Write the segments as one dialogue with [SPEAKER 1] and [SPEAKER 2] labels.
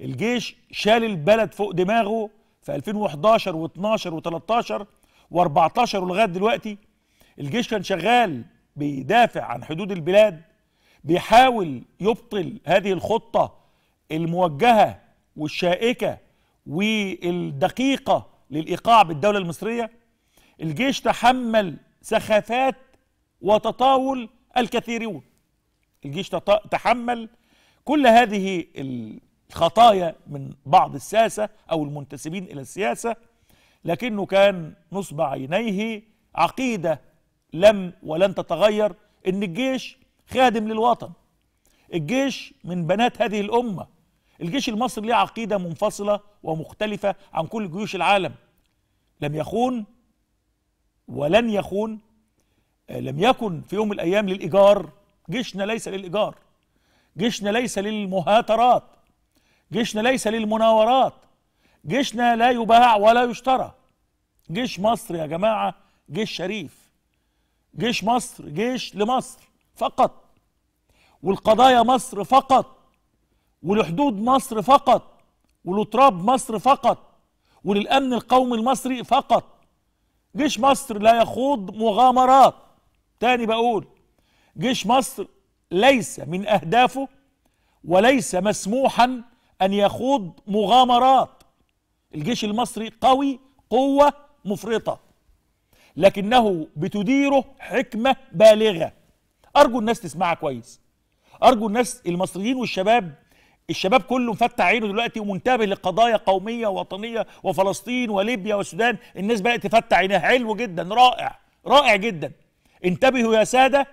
[SPEAKER 1] الجيش شال البلد فوق دماغه في 2011 و12 و13 و14 ولغايه دلوقتي الجيش كان شغال بيدافع عن حدود البلاد بيحاول يبطل هذه الخطه الموجهه والشائكه والدقيقه للايقاع بالدوله المصريه الجيش تحمل سخافات وتطاول الكثيرون الجيش تحمل كل هذه خطايا من بعض الساسة أو المنتسبين إلى السياسة لكنه كان نصب عينيه عقيدة لم ولن تتغير إن الجيش خادم للوطن الجيش من بنات هذه الأمة الجيش المصري ليه عقيدة منفصلة ومختلفة عن كل جيوش العالم لم يخون ولن يخون آه، لم يكن في يوم من الأيام للإيجار جيشنا ليس للإيجار جيشنا ليس للمهاترات جيشنا ليس للمناورات جيشنا لا يباع ولا يشترى جيش مصر يا جماعة جيش شريف جيش مصر جيش لمصر فقط والقضايا مصر فقط ولحدود مصر فقط ولتراب مصر فقط وللأمن القومي المصري فقط جيش مصر لا يخوض مغامرات تاني بقول جيش مصر ليس من أهدافه وليس مسموحا أن يخوض مغامرات الجيش المصري قوي قوة مفرطة لكنه بتديره حكمة بالغة أرجو الناس تسمعها كويس أرجو الناس المصريين والشباب الشباب كله مفتح عينه دلوقتي ومنتبه لقضايا قومية ووطنية وفلسطين وليبيا والسودان الناس بدأت تفتح عينها حلو جدا رائع رائع جدا انتبهوا يا سادة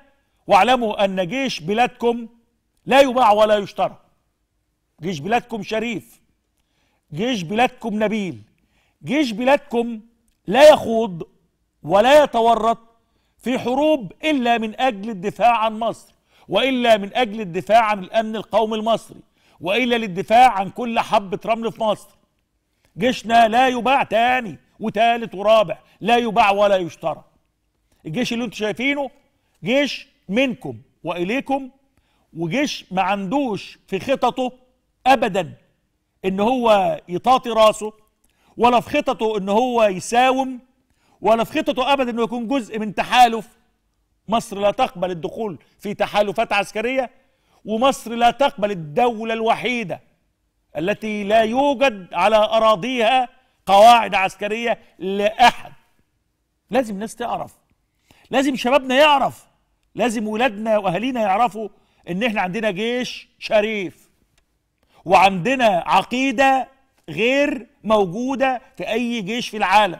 [SPEAKER 1] واعلموا أن جيش بلادكم لا يباع ولا يشترى جيش بلادكم شريف جيش بلادكم نبيل جيش بلادكم لا يخوض ولا يتورط في حروب إلا من أجل الدفاع عن مصر وإلا من أجل الدفاع عن الأمن القومي المصري وإلا للدفاع عن كل حبة رمل في مصر جيشنا لا يباع تاني وتالت ورابع لا يباع ولا يشترى الجيش اللي انتم شايفينه جيش منكم وإليكم وجيش ما عندوش في خططه ابدا ان هو يطاطي راسه ولا في خططه ان هو يساوم ولا في خططه ابدا انه يكون جزء من تحالف مصر لا تقبل الدخول في تحالفات عسكريه ومصر لا تقبل الدوله الوحيده التي لا يوجد على اراضيها قواعد عسكريه لاحد لازم الناس تعرف لازم شبابنا يعرف لازم ولادنا واهالينا يعرفوا ان احنا عندنا جيش شريف وعندنا عقيده غير موجوده في اي جيش في العالم